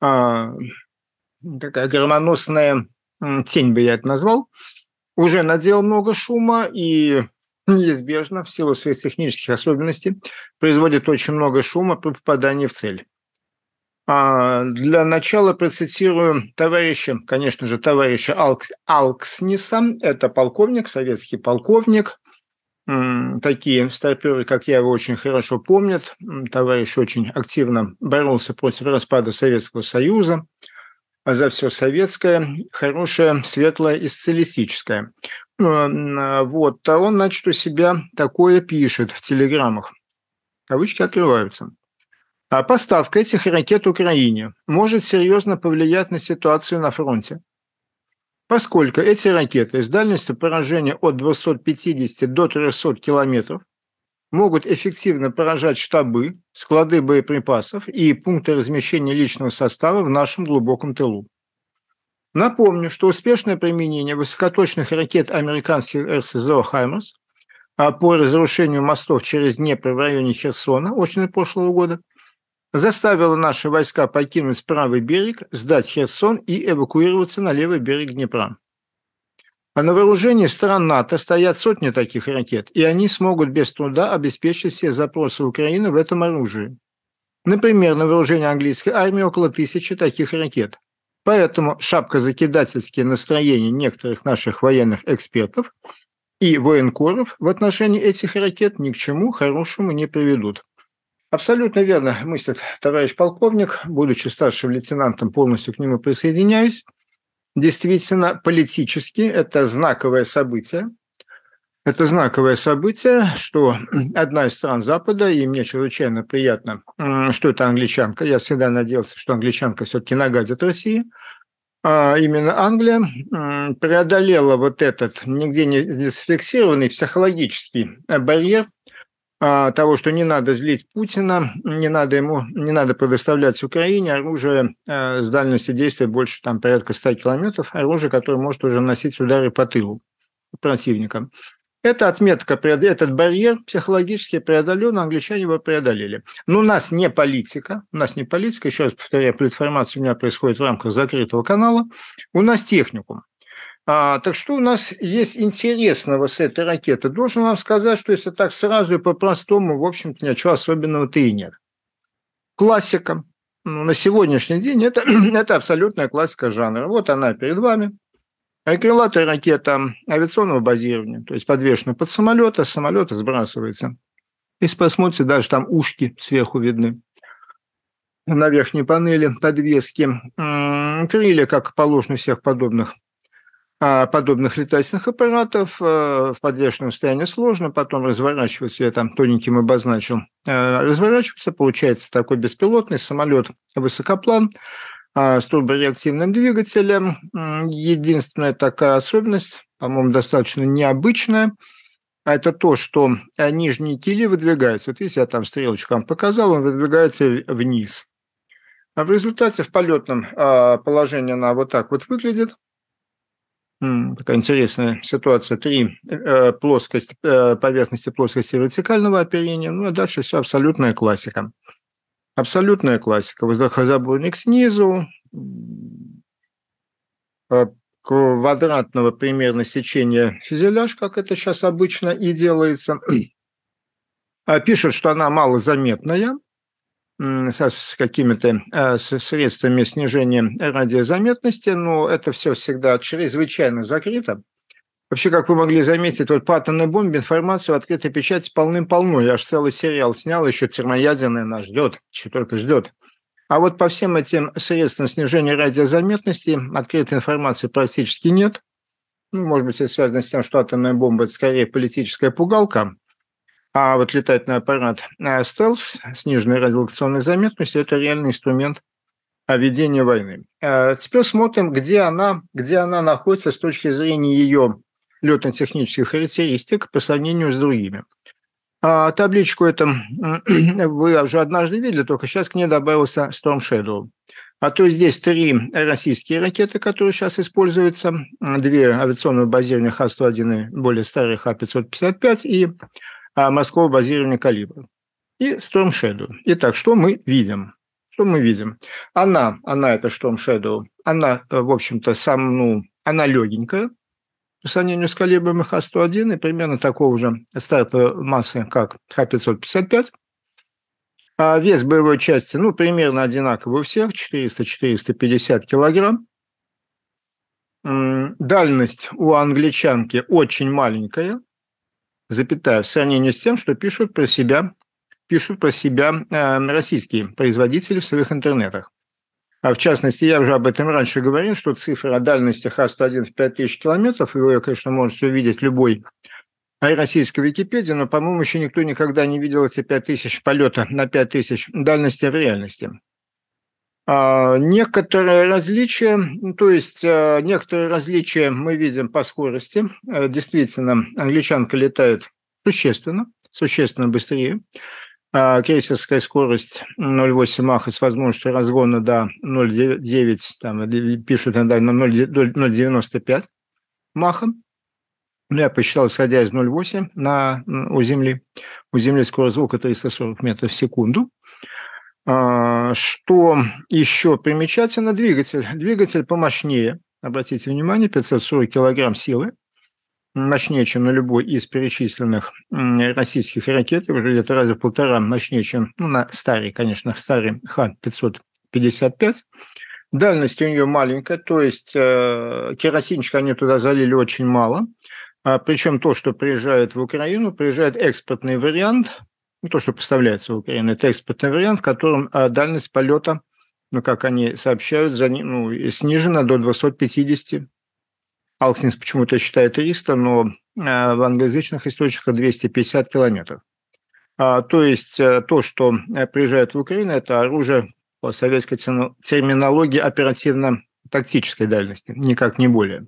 А, такая громоносная тень бы я это назвал. Уже надел много шума и неизбежно, в силу своих технических особенностей, производит очень много шума при попадании в цель. А, для начала процитирую товарища, конечно же, товарища Алкс, Алксниса. Это полковник, советский полковник. Такие старперы, как я, его очень хорошо помнят. Товарищ очень активно боролся против распада Советского Союза а за все советское, хорошее, светлое и социалистическое. Э, вот, а он, значит, у себя такое пишет в телеграммах. Кавычки открываются. А поставка этих ракет Украине может серьезно повлиять на ситуацию на фронте, поскольку эти ракеты с дальностью поражения от 250 до 300 километров могут эффективно поражать штабы, склады боеприпасов и пункты размещения личного состава в нашем глубоком тылу. Напомню, что успешное применение высокоточных ракет американских РСЗО «Хаймерс» по разрушению мостов через Днепр в районе Херсона осенью прошлого года заставила наши войска покинуть правый берег, сдать Херсон и эвакуироваться на левый берег Днепра. А на вооружении стран НАТО стоят сотни таких ракет, и они смогут без труда обеспечить все запросы Украины в этом оружии. Например, на вооружении английской армии около тысячи таких ракет. Поэтому шапка закидательские настроения некоторых наших военных экспертов и военкоров в отношении этих ракет ни к чему хорошему не приведут. Абсолютно верно мыслит товарищ полковник. Будучи старшим лейтенантом, полностью к нему присоединяюсь. Действительно, политически это знаковое событие. Это знаковое событие, что одна из стран Запада, и мне чрезвычайно приятно, что это англичанка. Я всегда надеялся, что англичанка все-таки нагадит России. А именно Англия преодолела вот этот нигде не зафиксированный психологический э, барьер – а, того, что не надо злить Путина, не надо ему, не надо предоставлять Украине оружие а, с дальностью действия больше там порядка 100 километров, оружие, которое может уже наносить удары по тылу противника. Это отметка, этот барьер психологически преодолен, англичане его преодолели. Но у нас не политика, у нас не политика, еще раз повторяю, политформация у меня происходит в рамках закрытого канала, у нас техникум. А, так что у нас есть интересного с этой ракеты? Должен вам сказать, что если так сразу и по-простому, в общем-то, ничего особенного-то и нет. Классика. Ну, на сегодняшний день это, это абсолютная классика жанра. Вот она перед вами. Крылатая ракета авиационного базирования, то есть подвешена под самолет, а с самолета сбрасывается. Если посмотрите, даже там ушки сверху видны на верхней панели подвески. Крылья, как положено всех подобных а подобных летательных аппаратов. Э, в подвешенном состоянии сложно, потом разворачиваться, я там тоненьким обозначил. Э, разворачиваться получается такой беспилотный самолет, высокоплан, э, с турбореактивным двигателем. Единственная такая особенность, по-моему, достаточно необычная, это то, что нижние кили выдвигаются. Вот видите, я там стрелочку вам показал, он выдвигается вниз. А в результате в полетном положении она вот так вот выглядит – такая интересная ситуация. Три э, плоскость, э, поверхности плоскости вертикального оперения, ну а дальше все абсолютная классика. Абсолютная классика. Воздухозаборник снизу, э, квадратного примерно сечения фюзеляж, как это сейчас обычно и делается. А пишут, что она малозаметная, с какими-то а, средствами снижения радиозаметности, но это все всегда чрезвычайно закрыто. Вообще, как вы могли заметить, вот по атомной информацию в открытой печати полным-полно. Я аж целый сериал снял, еще термоядерная нас ждет, еще только ждет. А вот по всем этим средствам снижения радиозаметности открытой информации практически нет. Ну, может быть, это связано с тем, что атомная бомба – это скорее политическая пугалка, а вот летательный аппарат э, «Стелс» с сниженной радиолокационной заметностью – это реальный инструмент а, ведения войны. А, теперь смотрим, где она, где она находится с точки зрения ее летно-технических характеристик по сравнению с другими. А, табличку это вы уже однажды видели, только сейчас к ней добавился Storm Shadow. А то здесь три российские ракеты, которые сейчас используются, две авиационного базирования Х-101 и более старых Х-555 и а, морского базирования калибра и Storm Shadow. Итак, что мы видим? Что мы видим? Она, она это Storm Shadow, она, э, в общем-то, сам, ну, она легенькая по сравнению с калибром МХ-101 и примерно такого же старта массы, как Х-555. А вес боевой части, ну, примерно одинаковый у всех, 400-450 килограмм. Дальность у англичанки очень маленькая, запятая, в сравнении с тем, что пишут про себя, пишут про себя э, российские производители в своих интернетах. А в частности, я уже об этом раньше говорил, что цифра о дальностях А101 в 5000 километров, его, конечно, можете увидеть любой а и российской Википедии, но, по-моему, еще никто никогда не видел эти 5000 полета на 5000 дальности в реальности. А, некоторые различия, ну, то есть а, некоторые различия мы видим по скорости. Э, действительно, англичанка летает существенно, существенно быстрее. А, крейсерская скорость 0,8 маха с возможностью разгона до 0,9, там, пишут иногда 0,95 маха. Ну, я посчитал, исходя из 0,8 на, у Земли. У Земли скорость звука 340 метров в секунду. А, что еще примечательно? Двигатель. Двигатель помощнее. Обратите внимание, 540 килограмм силы. Мощнее, чем на любой из перечисленных российских ракет. Уже где-то раза в полтора мощнее, чем ну, на старый, конечно, старый Х-555. Дальность у нее маленькая, то есть э, керосинчика они туда залили очень мало. А, причем то, что приезжает в Украину, приезжает экспортный вариант, ну, то, что представляет в Украина, это экспортный вариант, в котором а, дальность полета, ну, как они сообщают, за, ну, снижена до 250. Алксинс почему-то считает 300, но а, в англоязычных источниках 250 километров. А, то есть э, то, что э, приезжает в Украину, это оружие по советской терминологии оперативно-тактической дальности, никак не более.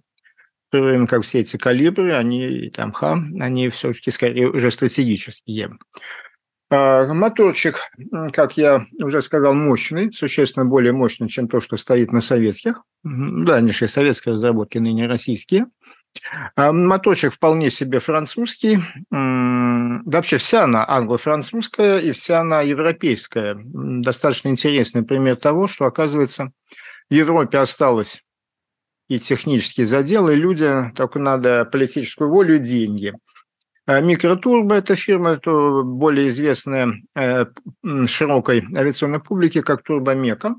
В то время как все эти калибры, они там ХАМ, они все-таки скорее уже стратегические. А, Моторчик, как я уже сказал, мощный, существенно более мощный, чем то, что стоит на советских. Дальнейшие советские разработки, ныне российские. А, моточек вполне себе французский. Вообще вся она англо-французская и вся она европейская. Достаточно интересный пример того, что, оказывается, в Европе осталось и технические заделы, и люди, только надо политическую волю и деньги – а микротурбо – это фирма, это более известная э, широкой авиационной публике, как Турбомека.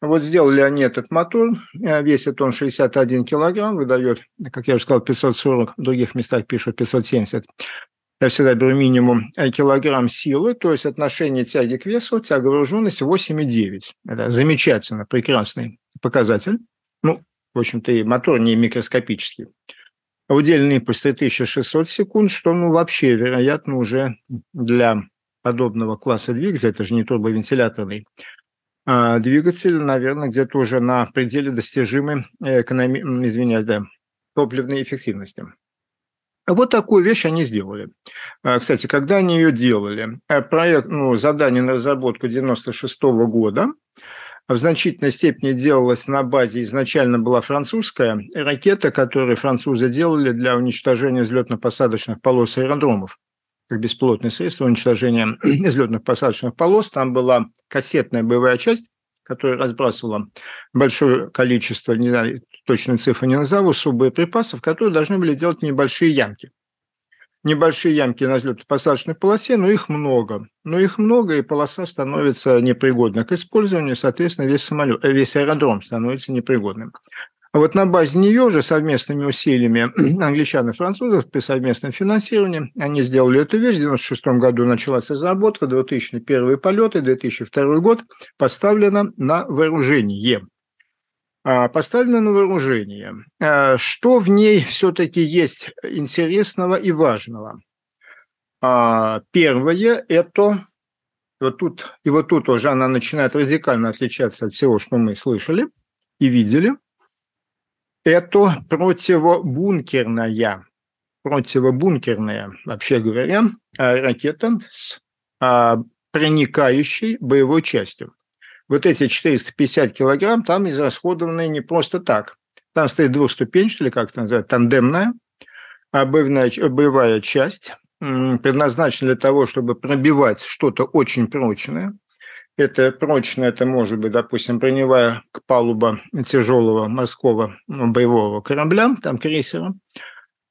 Вот сделали они этот мотор, э, весит он 61 килограмм, выдает, как я уже сказал, 540, в других местах пишут 570. Я всегда беру минимум э, килограмм силы, то есть отношение тяги к весу, тяга вооруженности 8,9. Это замечательно, прекрасный показатель. Ну, в общем-то, и мотор не микроскопический удельные после 1600 секунд, что ну вообще, вероятно, уже для подобного класса двигателя, это же не турбовентиляторный, а, двигатель, наверное, где-то уже на пределе достижимой э, экономи... извиняюсь, да, топливной эффективности. Вот такую вещь они сделали. А, кстати, когда они ее делали, э, проект, ну, задание на разработку 96 года, в значительной степени делалась на базе, изначально была французская ракета, которую французы делали для уничтожения взлетно-посадочных полос аэродромов как беспилотное средство уничтожения взлетно посадочных полос. Там была кассетная боевая часть, которая разбрасывала большое количество, не знаю, точные цифры не назову, суб боеприпасов, которые должны были делать небольшие ямки небольшие ямки на взлетно-посадочной полосе, но их много. Но их много, и полоса становится непригодна к использованию, соответственно, весь, самолет, э, весь аэродром становится непригодным. А вот на базе нее уже совместными усилиями англичан и французов при совместном финансировании они сделали эту вещь. В 1996 году началась разработка, 2001 полеты, 2002 год поставлена на вооружение. А, поставлена на вооружение. А, что в ней все-таки есть интересного и важного? А, первое – это вот тут, и вот тут уже она начинает радикально отличаться от всего, что мы слышали и видели. Это противобункерная, противобункерная, вообще говоря, ракета с проникающей боевой частью вот эти 450 килограмм там израсходованы не просто так. Там стоит двухступенчатая, или как это называется, тандемная, а боевая, часть предназначена для того, чтобы пробивать что-то очень прочное. Это прочно, это может быть, допустим, броневая палуба тяжелого морского боевого корабля, там крейсера.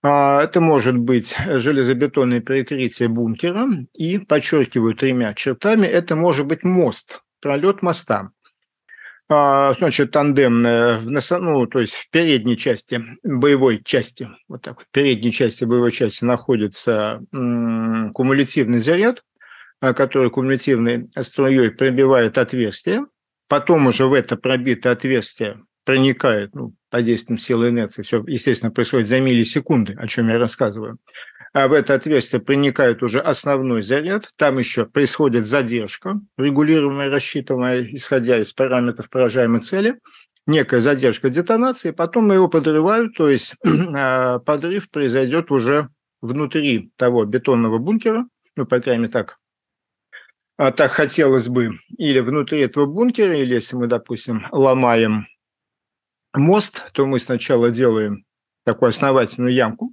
А, это может быть железобетонное перекрытие бункера. И, подчеркиваю тремя чертами, это может быть мост – пролет моста. А, значит, тандемная, э, в носо, ну, то есть в передней части, боевой части, вот так вот, в передней части боевой части находится м- кумулятивный заряд, э, который кумулятивной струей пробивает отверстие, потом уже в это пробитое отверстие проникает ну, по действиям силы инерции. Все, естественно, происходит за миллисекунды, о чем я рассказываю а в это отверстие проникает уже основной заряд, там еще происходит задержка, регулируемая, рассчитываемая, исходя из параметров поражаемой цели, некая задержка детонации, потом мы его подрывают, то есть а, подрыв произойдет уже внутри того бетонного бункера, ну, по крайней мере, так а так хотелось бы, или внутри этого бункера, или если мы, допустим, ломаем мост, то мы сначала делаем такую основательную ямку,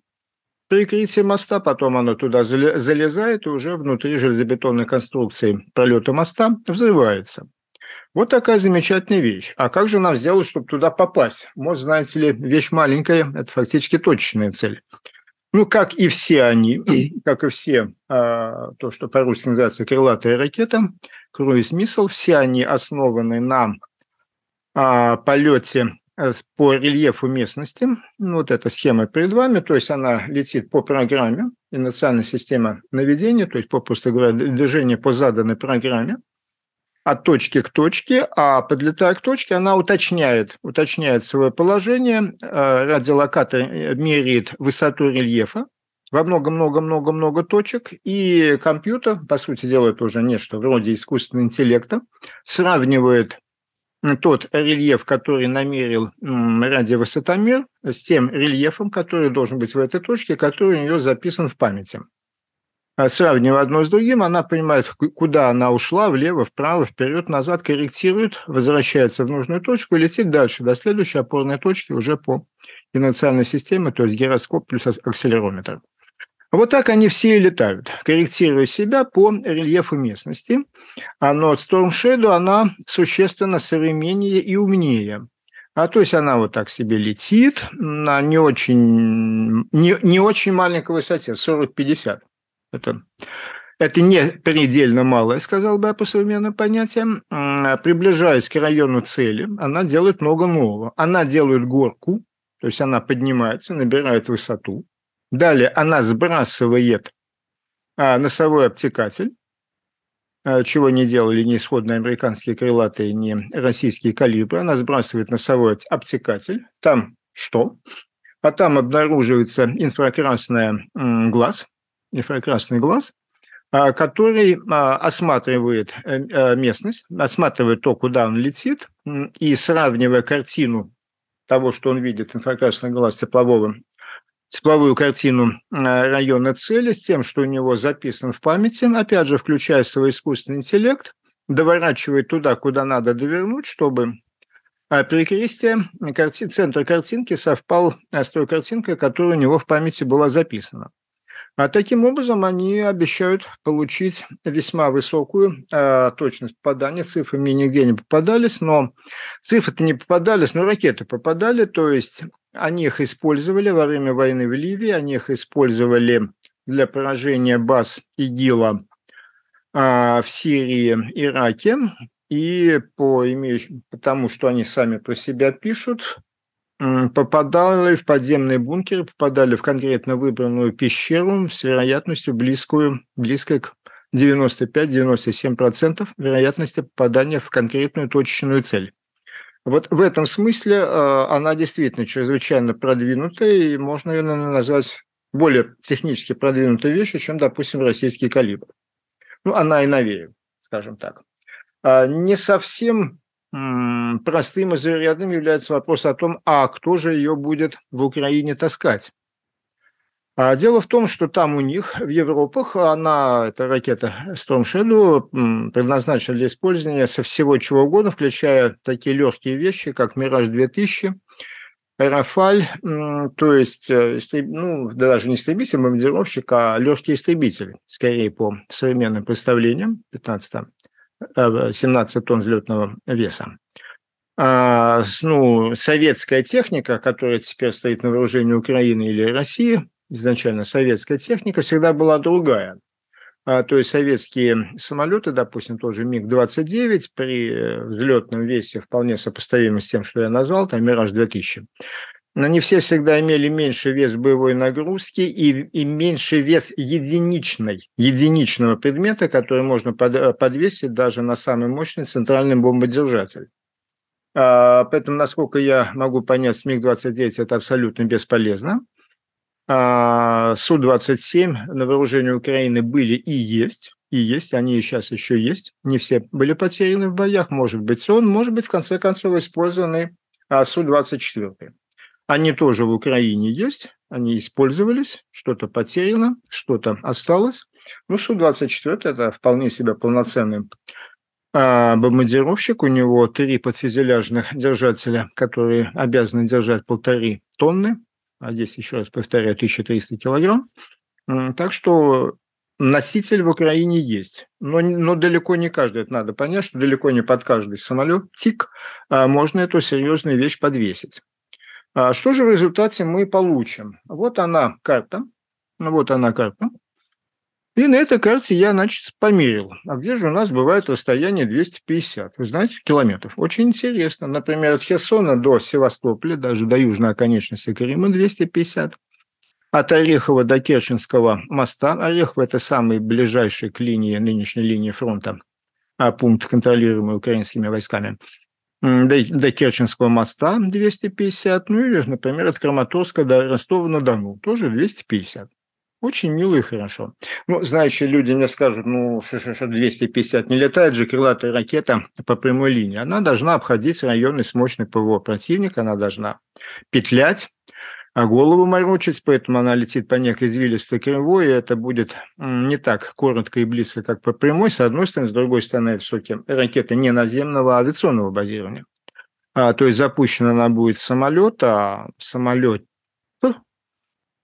прикрытие моста, потом оно туда залезает и уже внутри железобетонной конструкции пролета моста взрывается. Вот такая замечательная вещь. А как же нам сделать, чтобы туда попасть? Мост, знаете ли, вещь маленькая, это фактически точечная цель. Ну, как и все они, как и все, а, то, что по-русски называется крылатая ракета, круиз-миссел, все они основаны на а, полете Э, по рельефу местности. Ну, вот эта схема перед вами, то есть она летит по программе, иnerциальная система наведения, то есть, попросту говоря, движение по заданной программе от точки к точке, а подлетая к точке, она уточняет, уточняет свое положение, э, радиолокатор э, меряет высоту рельефа, во много-много-много-много точек, и компьютер, по сути дела, это уже нечто вроде искусственного интеллекта, сравнивает тот рельеф, который намерил радиовысотомер, с тем рельефом, который должен быть в этой точке, который у нее записан в памяти. А сравнивая одно с другим, она понимает, куда она ушла, влево, вправо, вперед, назад, корректирует, возвращается в нужную точку и летит дальше до следующей опорной точки уже по инерциальной системе, то есть гироскоп плюс акселерометр. Вот так они все и летают, корректируя себя по рельефу местности. А Но Storm Shadow, она существенно современнее и умнее. А то есть она вот так себе летит на не очень, не, не очень маленькой высоте, 40-50. Это, это не предельно малое, сказал бы по современным понятиям. Приближаясь к району цели, она делает много нового. Она делает горку, то есть она поднимается, набирает высоту, Далее она сбрасывает а, носовой обтекатель, а, чего не делали ни исходные американские крылатые, ни российские калибры. Она сбрасывает носовой обтекатель. Там что? А там обнаруживается инфракрасный глаз, инфракрасный глаз, а, который осматривает э, местность, осматривает то, куда он летит, и сравнивая картину того, что он видит, инфракрасный глаз теплового тепловую картину э, района цели с тем, что у него записан в памяти, опять же, включая свой искусственный интеллект, доворачивает туда, куда надо довернуть, чтобы э, перекрестие, карти, центр картинки совпал э, с той картинкой, которая у него в памяти была записана. А таким образом они обещают получить весьма высокую э, точность попадания. Цифры мне нигде не попадались, но цифры-то не попадались, но ракеты попадали. То есть они их использовали во время войны в Ливии, они их использовали для поражения баз ИГИЛа а, в Сирии, Ираке. И по, потому что они сами про себя пишут, попадали в подземные бункеры, попадали в конкретно выбранную пещеру с вероятностью близкую, близкой к 95-97% вероятности попадания в конкретную точечную цель. Вот в этом смысле а, она действительно чрезвычайно продвинутая, и можно ее наверное, назвать более технически продвинутой вещью, чем, допустим, российский калибр. Ну, она и новее, скажем так. А, не совсем простым и зарядным является вопрос о том, а кто же ее будет в Украине таскать. А дело в том, что там у них, в Европах, она, эта ракета Storm Shadow, предназначена для использования со всего чего угодно, включая такие легкие вещи, как «Мираж-2000», «Рафаль», то есть, э, истреб... ну, даже не истребитель, бомбардировщик, а легкий истребитель, скорее по современным представлениям, 15 17 э, тонн взлетного веса. А, ну, советская техника, которая теперь стоит на вооружении Украины или России, изначально советская техника всегда была другая. А, то есть советские самолеты, допустим, тоже МиГ-29 при э, взлетном весе вполне сопоставимы с тем, что я назвал, там Мираж-2000. Но они все всегда имели меньший вес боевой нагрузки и, и меньший вес единичной, единичного предмета, который можно под, э, подвесить даже на самый мощный центральный бомбодержатель. А, поэтому, насколько я могу понять, МиГ-29 – это абсолютно бесполезно а, Су-27 на вооружении Украины были и есть, и есть, они сейчас еще есть. Не все были потеряны в боях, может быть, он может быть в конце концов использованы а, Су-24. Они тоже в Украине есть, они использовались, что-то потеряно, что-то осталось. Ну, Су-24 – это вполне себе полноценный а, бомбардировщик. У него три подфюзеляжных держателя, которые обязаны держать полторы тонны а здесь еще раз повторяю, 1300 килограмм. Так что носитель в Украине есть, но, но далеко не каждый, это надо понять, что далеко не под каждый самолетик а, можно эту серьезную вещь подвесить. А что же в результате мы получим? Вот она карта, вот она карта, и на этой карте я, значит, померил. А где же у нас бывает расстояние 250? Вы знаете, километров. Очень интересно. Например, от Херсона до Севастополя, даже до южной оконечности Крыма 250. От Орехова до Керченского моста. Орехово – это самый ближайший к линии, нынешней линии фронта, а пункт, контролируемый украинскими войсками. До, до Керченского моста 250. Ну или, например, от Краматорска до Ростова-на-Дону тоже 250. Очень мило и хорошо. Ну, знающие люди мне скажут, ну, что, что, что 250 не летает же крылатая ракета по прямой линии. Она должна обходить районный с мощной ПВО противника, она должна петлять, а голову морочить, поэтому она летит по некой извилистой кривой, и это будет не так коротко и близко, как по прямой, с одной стороны, с другой стороны, это все-таки ракета не наземного, а авиационного базирования. А, то есть запущена она будет самолета а самолет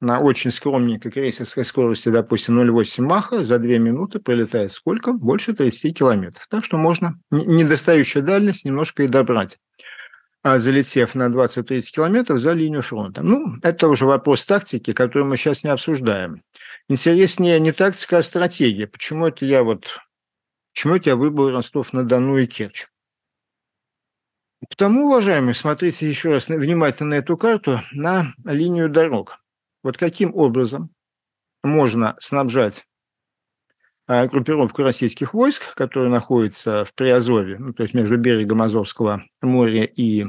на очень скромненькой крейсерской скорости, допустим, 0,8 маха, за 2 минуты пролетает сколько? Больше 30 километров. Так что можно недостающую дальность немножко и добрать а залетев на 20-30 километров за линию фронта. Ну, это уже вопрос тактики, который мы сейчас не обсуждаем. Интереснее не тактика, а стратегия. Почему это я вот... Почему это я выбрал Ростов-на-Дону и Керчь? Потому, уважаемые, смотрите еще раз внимательно на эту карту, на линию дорог. Вот каким образом можно снабжать а, группировку российских войск, которые находятся в Приазове, ну, то есть между берегом Азовского моря и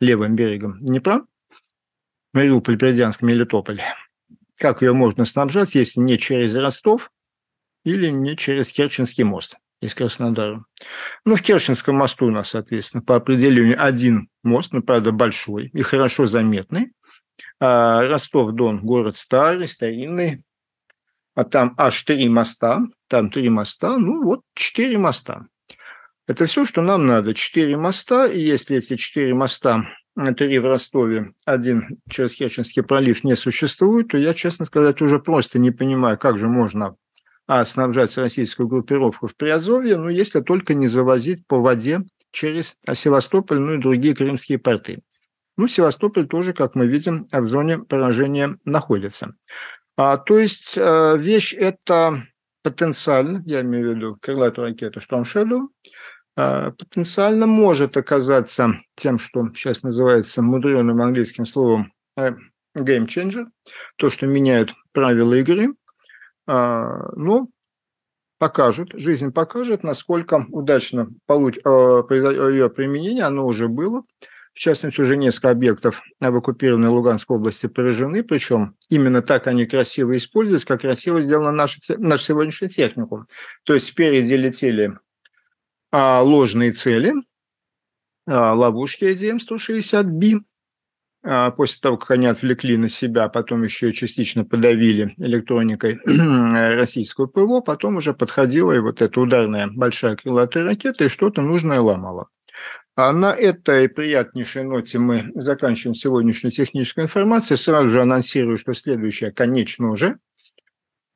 левым берегом Днепра, Мариуполь, Бердянск, Мелитополь. Как ее можно снабжать, если не через Ростов или не через Керченский мост из Краснодара? Ну, в Керченском мосту у нас, соответственно, по определению один мост, ну, правда, большой и хорошо заметный, а, Ростов-Дон – город старый, старинный, а там аж три моста, там три моста, ну вот четыре моста. Это все, что нам надо. Четыре моста, и если эти четыре моста, э, три в Ростове, один через Херченский пролив не существует, то я, честно сказать, уже просто не понимаю, как же можно а, снабжать российскую группировку в Приазовье, ну, если только не завозить по воде через Севастополь, ну и другие крымские порты. Ну, Севастополь тоже, как мы видим, в зоне поражения находится. А, то есть э, вещь это потенциально, я имею в виду крылатую ракету «Штормшеду», э, потенциально может оказаться тем, что сейчас называется мудреным английским словом э, game changer, то, что меняет правила игры. А, но покажет, жизнь покажет, насколько удачно получ... Э, ее применение, оно уже было, в частности, уже несколько объектов э, в оккупированной Луганской области поражены, причем именно так они красиво используются, как красиво сделана наша, наш сегодняшняя техника. То есть спереди летели а, ложные цели, а, ловушки адм 160 б а, после того, как они отвлекли на себя, потом еще частично подавили электроникой э, российскую ПВО, потом уже подходила и вот эта ударная большая крылатая ракета и что-то нужное ломала. А на этой приятнейшей ноте мы заканчиваем сегодняшнюю техническую информацию. Сразу же анонсирую, что следующая, конечно же,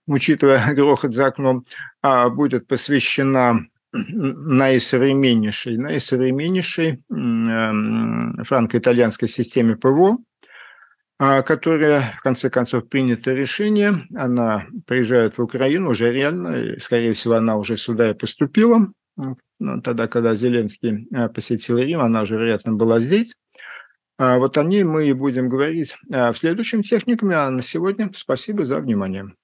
учитывая грохот за окном, а, будет посвящена наисовременнейшей, наисовременнейшей эм, франко-итальянской системе ПВО, а, которая, в конце концов, принято решение. Она приезжает в Украину уже реально, скорее всего, она уже сюда и поступила. Ну, тогда, когда Зеленский э, посетил Рим, она же, вероятно, была здесь. А вот о ней мы и будем говорить э, в следующем техникуме, а на сегодня спасибо за внимание.